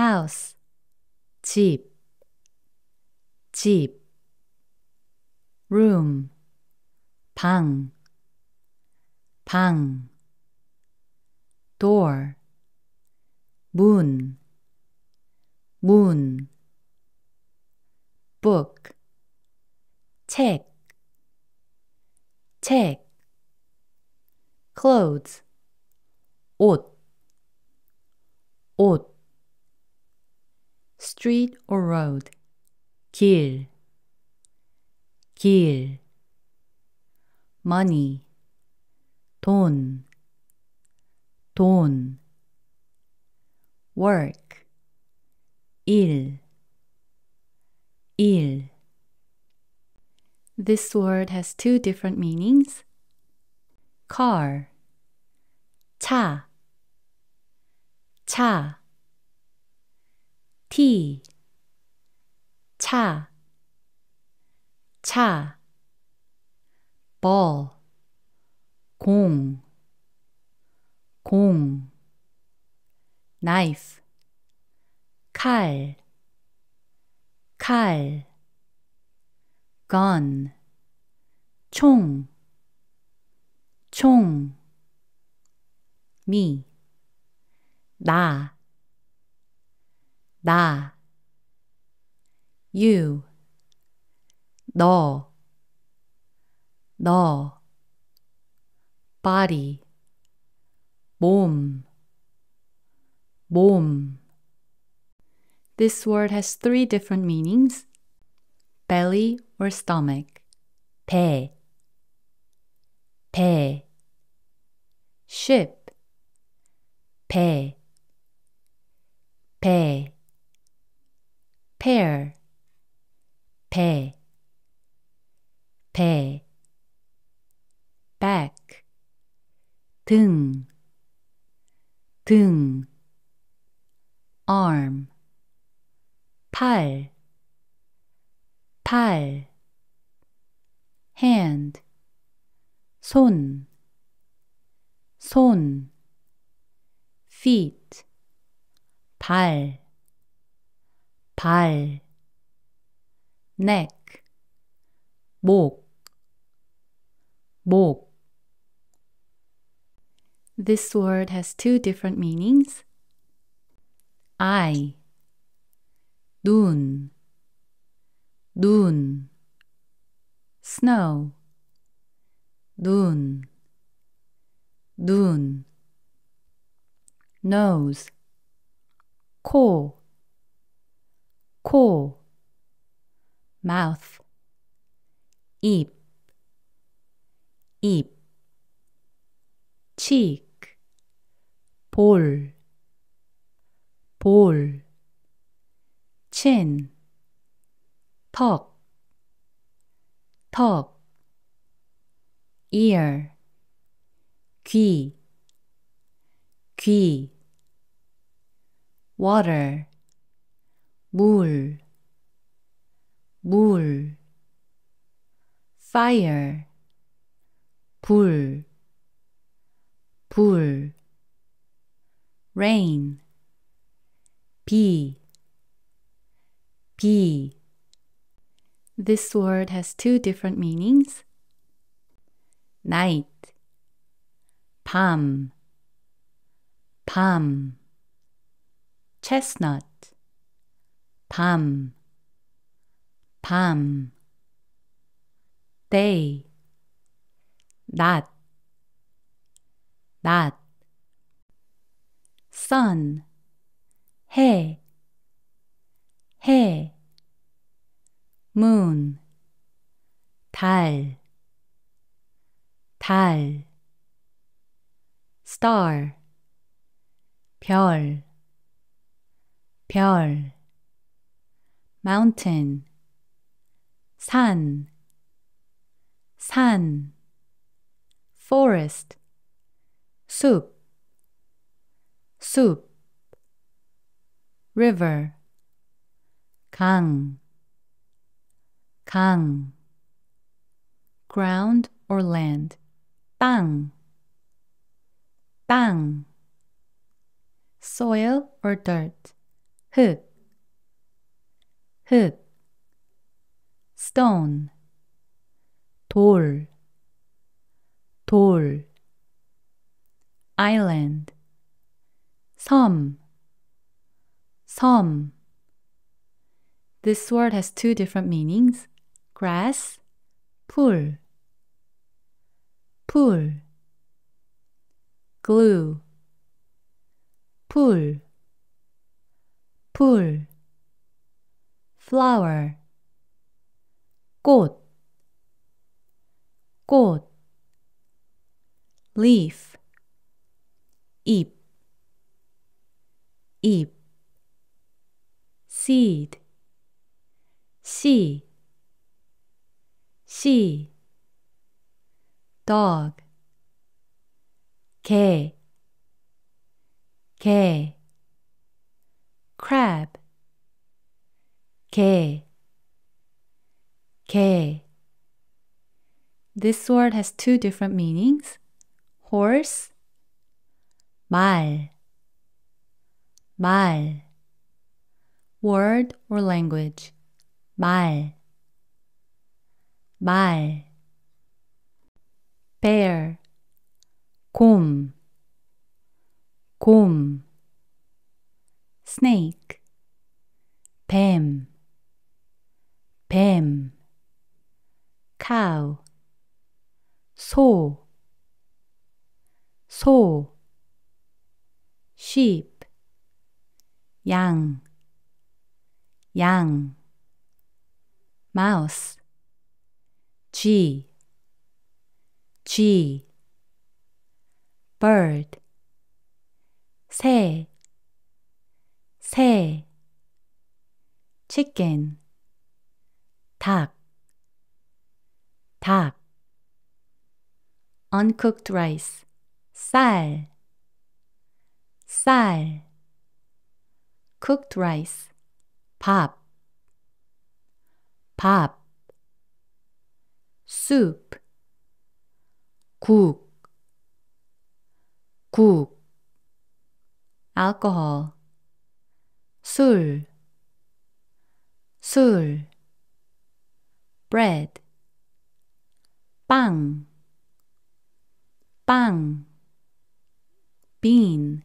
house 집, 집 room 방, 방 door 문, 문 book 책, 책 clothes 옷, 옷 street or road 길길 money 돈돈 work 일일 This word has two different meanings. car 차차 티, 차, 차, 버, 공, 공, 나이프, 칼, 칼, 건, 총, 총, 미, 나, 나, you, 너, 너, body, 몸, 몸. This word has three different meanings belly or stomach, 배, 배, ship, 배, 배. pair 배, 배, back, 등, 등, arm, 팔, 팔, hand, 손, 손, feet, 발, 발, neck, 목, 목. This word has two different meanings. 아이, 눈, 눈, snow, 눈, 눈, nose, 코, 코 mouth 입, 입 cheek 볼, 볼 chin 턱, 턱 ear 귀, 귀 water 물, 물 fire, 불, 불 rain, 비, 비 This word has two different meanings. night, 밤, 밤 chestnut, 밤, 밤, day, 낮, 낮, sun, 해, 해, moon, 달, 달, star, 별, 별 mountain 산산 forest 숲숲 river 강강 ground or land 땅땅 soil or dirt 흙흙 stone 돌, 돌 island 섬, 섬 This word has two different meanings. grass, 풀, 풀 glue, 풀, 풀 flower 꽃꽃 leaf 잎잎 seed 씨. 씨. dog 개개 crab K. K. This word has two different meanings. Horse, 말, 말. Word or language, 말, 말. Bear, 곰, 곰. Snake, 뱀, 뱀, cow, 소, 소, sheep, 양, 양, 마우스, 쥐, 쥐, bird, 새, 새, chicken, 닭, 닭 uncooked rice, 쌀, 쌀 cooked rice, 밥, 밥 soup, 국, 국 alcohol, 술, 술 bread Bang, 빵 bean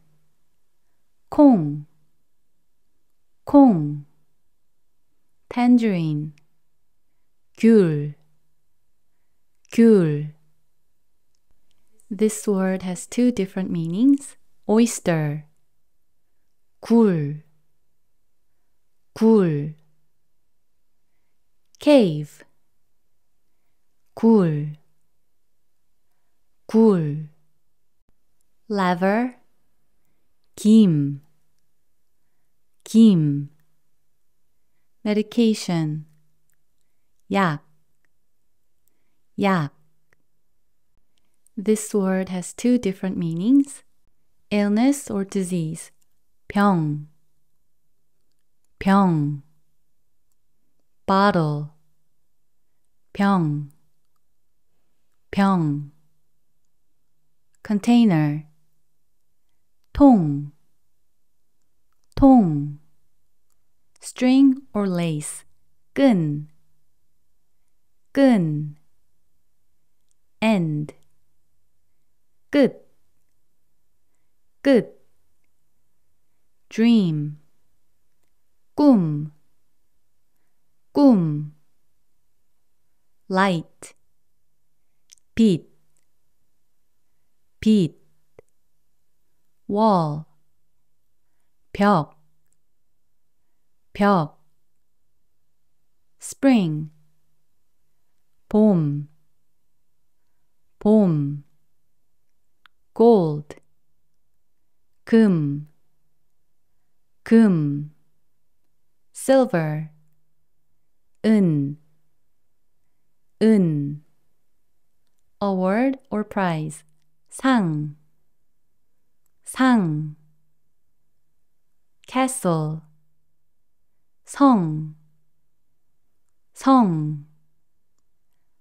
Kong. Kong. tangerine Gul. Gul. This word has two different meanings. oyster Gul. Gul. cave 굴, 굴. lever, 김, 김. medication, 약, 약. This word has two different meanings illness or disease. 병, 병. bottle, 병. 병 container 통 통 string or lace 끈 끈 end 끝, 끝 dream 꿈, 꿈 light beat beat wall 벽벽 spring 봄 봄, gold, 금, 금, silver, 은, 은, award or prize. 상, 상. castle, 성, 성.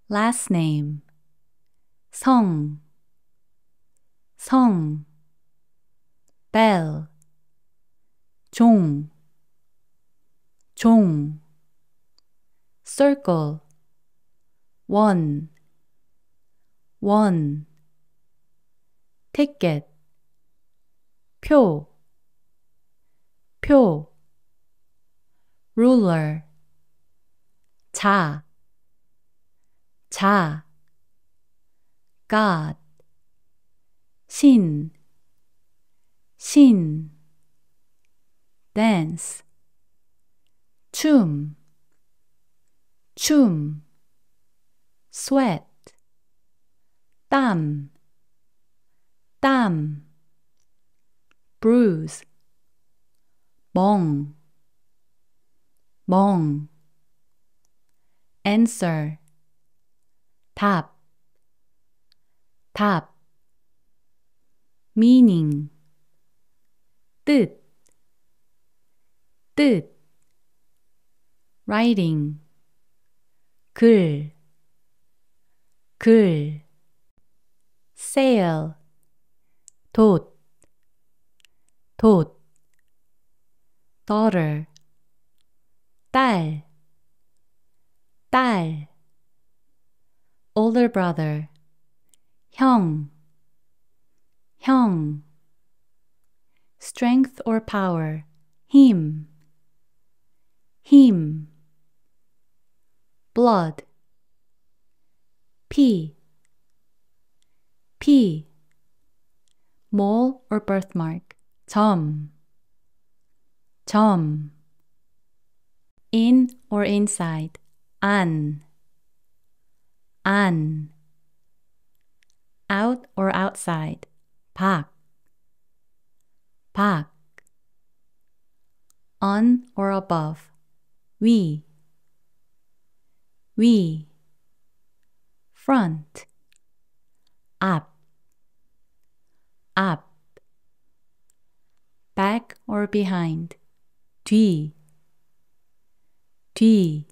last name, 성, 성. bell, 종, 종. circle, one. 원 티켓 표, 표, ruler, 자, 자, God, 신, 신, dance, 춤, 춤, sweat, Dam, dam. Bruise, bong, bong. Answer, tap, tap. Meaning, 뜻, 뜻. Writing, 글, 글 sail 돛돛 daughter 딸 딸 older brother 형 형 strength or power 힘. him blood 피 T. Mole or birthmark. 점. 점. In or inside. 안. 안. Out or outside. 밖. 밖. On or above. 위. 위. Front. 앞 up, back or behind, 뒤, 뒤,